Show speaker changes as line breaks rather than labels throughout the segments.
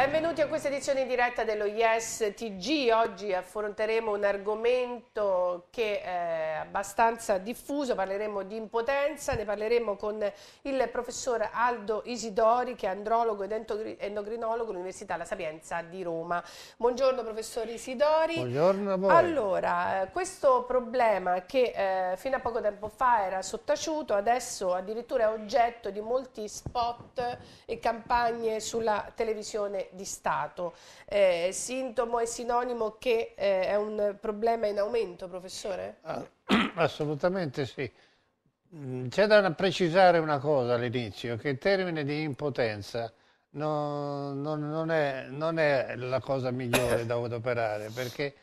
Benvenuti a questa edizione diretta dello Yes TG. Oggi affronteremo un argomento che è abbastanza diffuso, parleremo di impotenza, ne parleremo con il professor Aldo Isidori che è andrologo ed endocrinologo all'Università La Sapienza di Roma. Buongiorno professor Isidori. Buongiorno a voi. Allora, questo problema che eh, fino a poco tempo fa era sottaciuto, adesso addirittura è oggetto di molti spot e campagne sulla televisione di Stato. Eh, sintomo e sinonimo che eh, è un problema in aumento, professore? Ah,
assolutamente sì. Mm, c'è da precisare una cosa all'inizio, che il termine di impotenza non, non, non, è, non è, la cosa migliore da adoperare, perché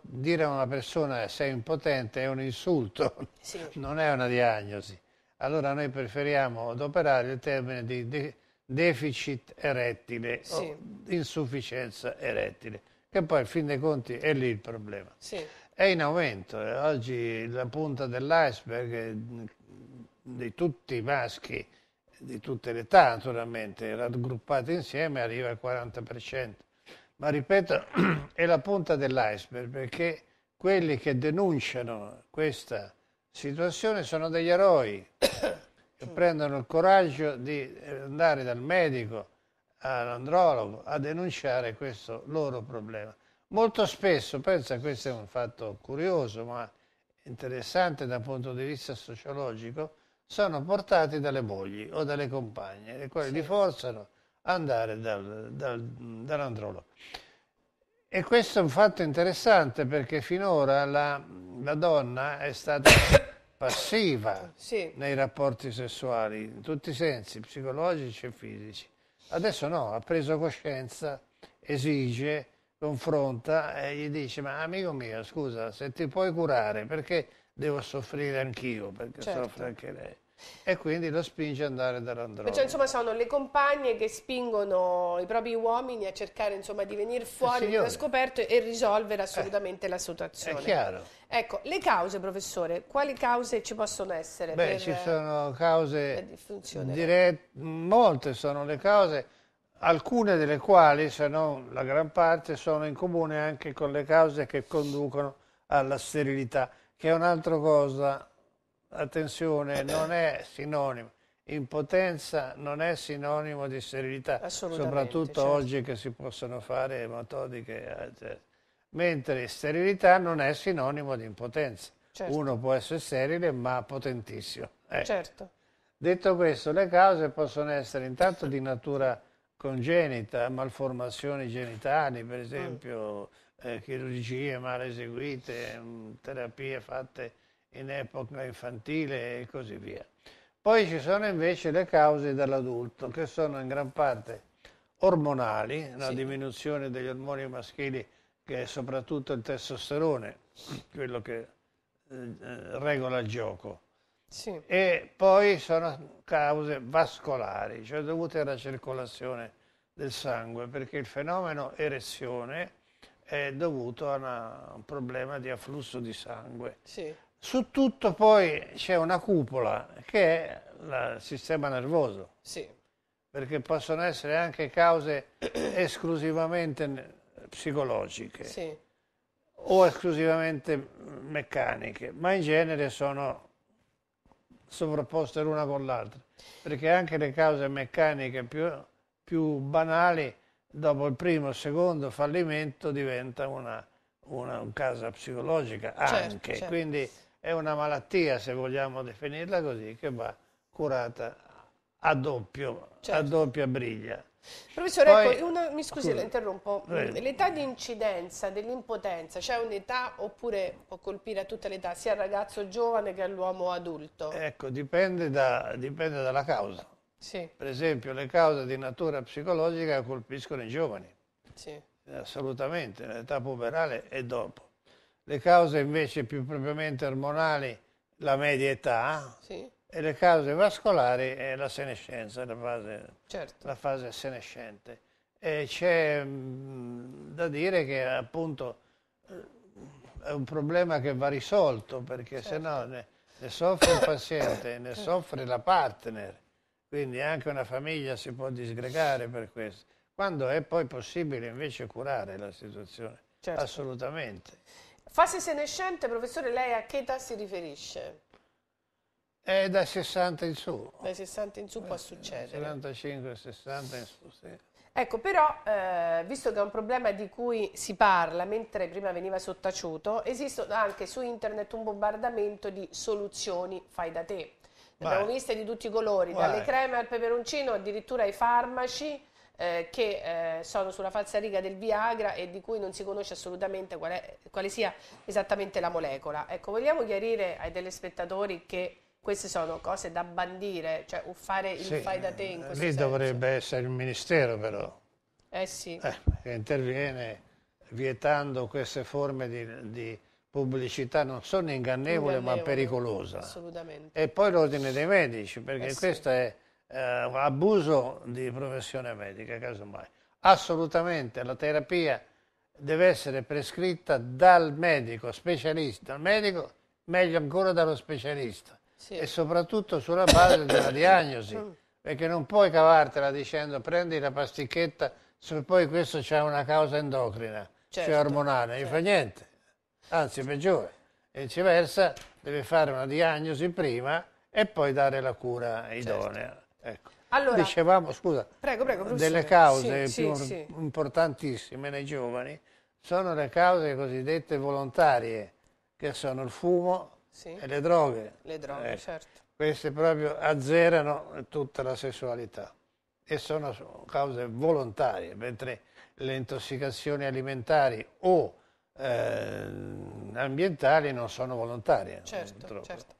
dire a una persona sei impotente è un insulto, sì. non è una diagnosi. Allora noi preferiamo adoperare il termine di, di deficit erettile sì. insufficienza erettile, che poi al fin dei conti è lì il problema. Sì. È in aumento, oggi la punta dell'iceberg mm, di tutti i maschi di tutte le età naturalmente, raggruppati insieme arriva al 40%. Ma ripeto, è la punta dell'iceberg perché quelli che denunciano questa situazione sono degli eroi, prendono il coraggio di eh, andare dal medico all'andrologo a denunciare questo loro problema. Molto spesso, pensa questo è un fatto curioso ma interessante dal punto di vista sociologico, sono portati dalle mogli o dalle compagne, le quali sì. li forzano ad andare dal, dal, dall'andrologo. E questo è un fatto interessante perché finora la, la donna è stata passiva sì. nei rapporti sessuali, in tutti i sensi, psicologici e fisici. Adesso no, ha preso coscienza, esige, confronta e gli dice ma amico mio scusa se ti puoi curare perché devo soffrire anch'io, perché certo. soffre anche lei e quindi lo spinge ad andare dall'androide. Cioè, insomma,
sono le compagne che spingono i propri uomini a cercare insomma, di venire eh, fuori da scoperto e risolvere eh. assolutamente eh, la situazione. È chiaro. Ecco, le cause, professore, quali cause ci possono essere? Beh, per, ci
sono cause, direi, molte sono le cause, alcune delle quali, se non la gran parte, sono in comune anche con le cause che conducono alla sterilità, che è un'altra cosa attenzione, non è sinonimo. Impotenza non è sinonimo di sterilità,
soprattutto certo.
oggi che si possono fare ematodiche. Eh, cioè. mentre sterilità non è sinonimo di impotenza. Certo. Uno può essere sterile ma potentissimo. Ecco. Certo. Detto questo, le cause possono essere intanto di natura congenita, malformazioni genitali, per mm. esempio, mm. eh, chirurgie male eseguite, mh, mm, terapie fatte in epoca infantile e così via. Poi ci sono invece le cause dell'adulto che sono in gran parte ormonali, la sì. diminuzione degli ormoni maschili che è soprattutto il testosterone, quello che eh, eh regola il gioco. Sì. E poi sono cause vascolari, cioè dovute alla circolazione del sangue, perché il fenomeno erezione è dovuto a una, un problema di afflusso di sangue. Sì. Su tutto poi c'è una cupola che è il sistema nervoso. Sì. Perché possono essere anche cause esclusivamente psicologiche. Sì o esclusivamente meccaniche, ma in genere sono sovrapposte l'una con l'altra, perché anche le cause meccaniche più, più, banali, dopo il primo o il secondo fallimento, diventa una, una, una causa psicologica certo, anche. Certo. certo. Quindi è una malattia, se vogliamo definirla così, che va curata a, doppio, certo. a doppia briglia.
Professore, ecco, Poi, ecco, una, mi scusi, la interrompo. Mm, l'età di incidenza dell'impotenza, c'è cioè un'età oppure può colpire a tutta l'età, sia il ragazzo giovane che l'uomo adulto? Ecco,
dipende, da, dipende dalla causa. Sì. Per esempio, le cause di natura psicologica colpiscono i giovani. Sì. Assolutamente, l'età puberale è dopo le cause invece più propriamente ormonali la media età sì. e le cause vascolari è la senescenza, la fase, certo. la fase senescente. E c'è mh, mm, da dire che appunto eh, è un problema che va risolto perché certo. se no certo. ne, ne soffre il paziente, ne certo. soffre la partner, quindi anche una famiglia si può disgregare per questo. Quando è poi possibile invece curare la situazione? Certo. Assolutamente.
Fase senescente, professore, lei a che età si riferisce?
È da 60 in su.
Dai 60 in su eh, può succedere.
75, 60 in su, sì.
Ecco, però, eh, visto che è un problema di cui si parla, mentre prima veniva sottaciuto, esiste anche su internet un bombardamento di soluzioni fai da te. Ne abbiamo viste di tutti i colori, Vai. dalle creme al peperoncino addirittura ai farmaci eh, che eh, sono sulla falsariga del Viagra e di cui non si conosce assolutamente quale, quale sia esattamente la molecola. Ecco, vogliamo chiarire ai telespettatori che queste sono cose da bandire, cioè fare il sì, fai da te eh, in questo lì senso.
Lì dovrebbe essere il Ministero però.
Eh sì. Eh,
che interviene vietando queste forme di, di pubblicità non solo ingannevole, ingannevole ma pericolosa.
Assolutamente.
E poi l'ordine dei medici, perché eh questa sì. è eh, abuso di professione medica, casomai. Assolutamente la terapia deve essere prescritta dal medico specialista, dal medico meglio ancora dallo specialista sì. e soprattutto sulla base della diagnosi, perché non puoi cavartela dicendo prendi la pasticchetta se poi questo c'è una causa endocrina, certo, cioè ormonale, certo. non fa niente, anzi peggiore. E viceversa deve fare una diagnosi prima e poi dare la cura certo. idonea. Certo. Ecco. Allora, Dicevamo, scusa,
prego, prego, delle cause sì, più sì,
importantissime nei giovani sono le cause cosiddette volontarie, che sono il fumo
e le droghe. Le droghe, eh, certo.
Queste proprio azzerano tutta la sessualità e sono cause volontarie, mentre le intossicazioni alimentari o eh, ambientali non sono volontarie. Certo, certo.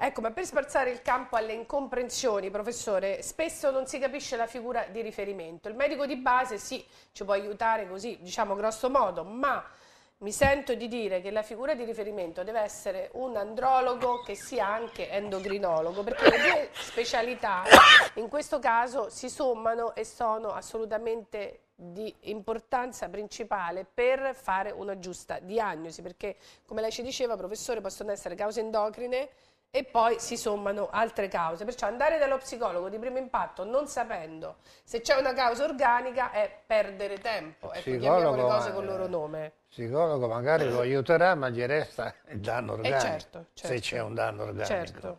Ecco, ma per sparzare il campo alle incomprensioni, professore, spesso non si capisce la figura di riferimento. Il medico di base sì, ci può aiutare così, diciamo grosso modo, ma mi sento di dire che la figura di riferimento deve essere un andrologo che sia anche endocrinologo, perché le due specialità in questo caso si sommano e sono assolutamente di importanza principale per fare una giusta diagnosi, perché come lei ci diceva, professore, possono essere cause endocrine e poi si sommano altre cause. Perciò andare dallo psicologo di primo impatto non sapendo se c'è una causa organica è perdere tempo. Ecco, chiamiamo le cose con il loro nome. Il
psicologo magari lo aiuterà, ma gli resta il danno eh, organico. Certo, certo. Se c'è certo. un danno organico. Certo.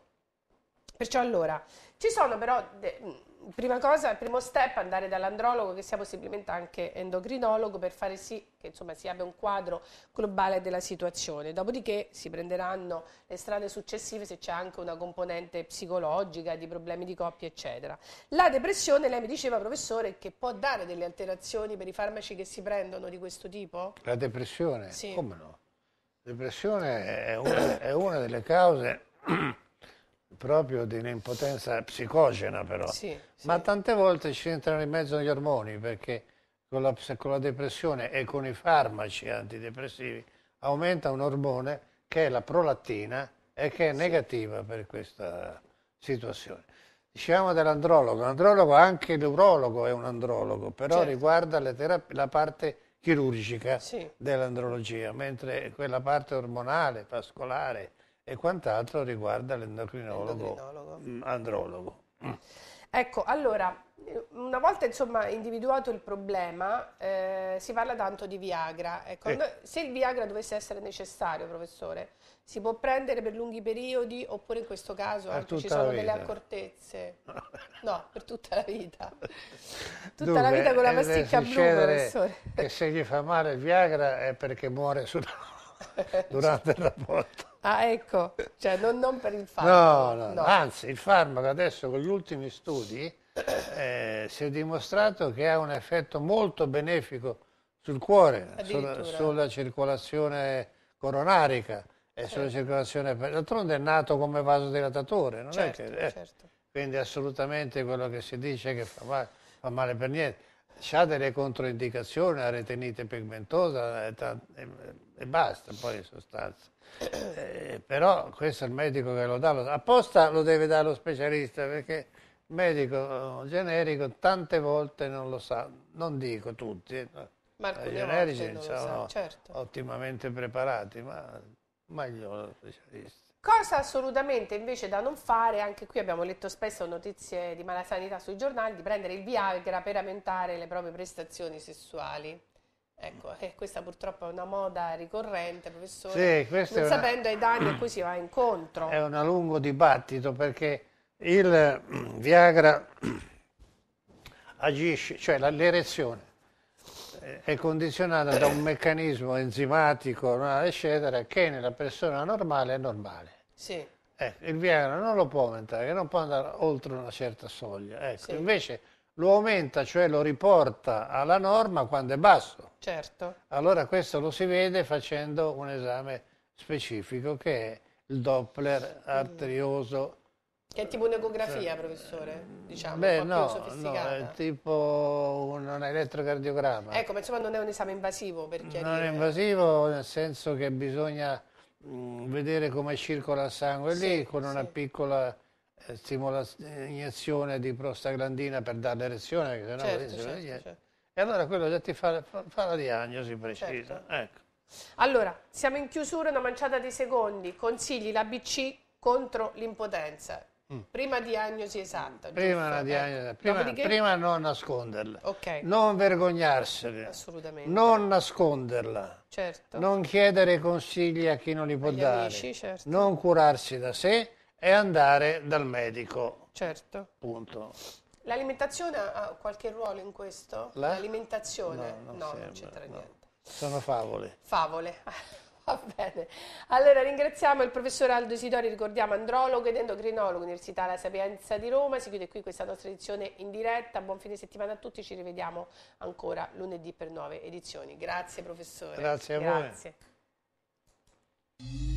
Perciò allora, ci sono però de- prima cosa, il primo step è andare dall'andrologo che sia possibilmente anche endocrinologo per fare sì che insomma, si abbia un quadro globale della situazione. Dopodiché si prenderanno le strade successive se c'è anche una componente psicologica, di problemi di coppia, eccetera. La depressione, lei mi diceva professore, che può dare delle alterazioni per i farmaci che si prendono di questo tipo?
La depressione? Sì. Come no? La depressione è una, è una delle cause proprio di un'impotenza psicogena però, sì, sì. ma tante volte ci entrano in mezzo gli ormoni perché con la, con la depressione e con i farmaci antidepressivi aumenta un ormone che è la prolattina e che è sì. negativa per questa situazione. Diciamo dell'andrologo, l'andrologo anche l'urologo è un andrologo, però certo. riguarda la parte chirurgica dell'andrologia, mentre quella parte ormonale, vascolare, e quant'altro riguarda l'endocrinologo mm, andrologo. Mm.
Ecco, allora, una volta insomma, individuato il problema, eh, si parla tanto di Viagra. Ecco, eh. Se il Viagra dovesse essere necessario, professore, si può prendere per lunghi periodi oppure in questo caso anche ci sono delle accortezze? No, per tutta la vita. Tutta Dunque, la vita con la pasticca eh, blu, professore.
Che se gli fa male il Viagra è perché muore sulla...
durante
il rapporto.
Ah, ecco, cioè non, non per il farmaco. No, no, no, anzi,
il farmaco adesso con gli ultimi studi eh, si è dimostrato che ha un effetto molto benefico sul cuore, sulla, sulla, circolazione coronarica e sulla eh. circolazione... D'altronde è nato come vasodilatatore, non certo, è che... Eh, certo. Quindi assolutamente quello che si dice che fa male, fa male per niente ha delle controindicazioni, la retinite pigmentosa e, basta poi in sostanza.
Eh,
però questo è il medico che lo dà, lo, apposta lo deve dare lo specialista perché il medico eh, generico tante volte non lo sa, non dico tutti, eh, ma i eh, generici sono certo. ottimamente preparati, ma meglio lo specialista.
Cosa assolutamente invece da non fare, anche qui abbiamo letto spesso notizie di malasanità sui giornali, di prendere il Viagra per aumentare le proprie prestazioni sessuali. Ecco, eh, questa purtroppo è una moda ricorrente, professore, sì, non una... sapendo ai danni a cui si va incontro. È
un lungo dibattito perché il mm, Viagra agisce, cioè l'erezione è condizionata da un meccanismo enzimatico, eccetera, che nella persona normale è normale. Sì. Ecco, il Viagra non lo può aumentare, non può andare oltre una certa soglia. Ecco, sì. Invece lo aumenta, cioè lo riporta alla norma quando è basso. Certo. Allora questo lo si vede facendo un esame specifico che è il Doppler arterioso
che è tipo un'ecografia, professore? Diciamo, Beh, no, no, è
tipo un, un elettrocardiogramma.
Ecco, ma insomma non è un esame invasivo, per chiarire. Non è
invasivo nel senso che bisogna mh, mm, vedere come circola il sangue sì, lì con sì. una piccola eh, eh, iniezione di prostaglandina per dare l'erezione, perché sennò certo, certo, niente. Certo. E allora quello già ti fa, fa, la diagnosi precisa. Certo. Ecco.
Allora, siamo in chiusura, una manciata di secondi. Consigli l'ABC contro l'impotenza. Mm. Prima diagnosi esatta, prima,
giusto, ecco. diagnosi, eh? prima, prima non nasconderla, okay. non vergognarsene, non nasconderla, certo. non chiedere consigli a chi non li può Agli dare, amici, certo. non curarsi da sé e andare dal medico. Certo. Punto.
L'alimentazione ha qualche ruolo in questo? L'alimentazione? No,
non, no, non c'entra niente. Sono favole.
Favole. Va bene. Allora ringraziamo il professor Aldo Isidori, ricordiamo andrologo ed endocrinologo, Università La Sapienza di Roma. Si chiude qui questa nostra edizione in diretta. Buon fine settimana a tutti, ci rivediamo ancora lunedì per nuove edizioni. Grazie professore. Grazie a Grazie. voi.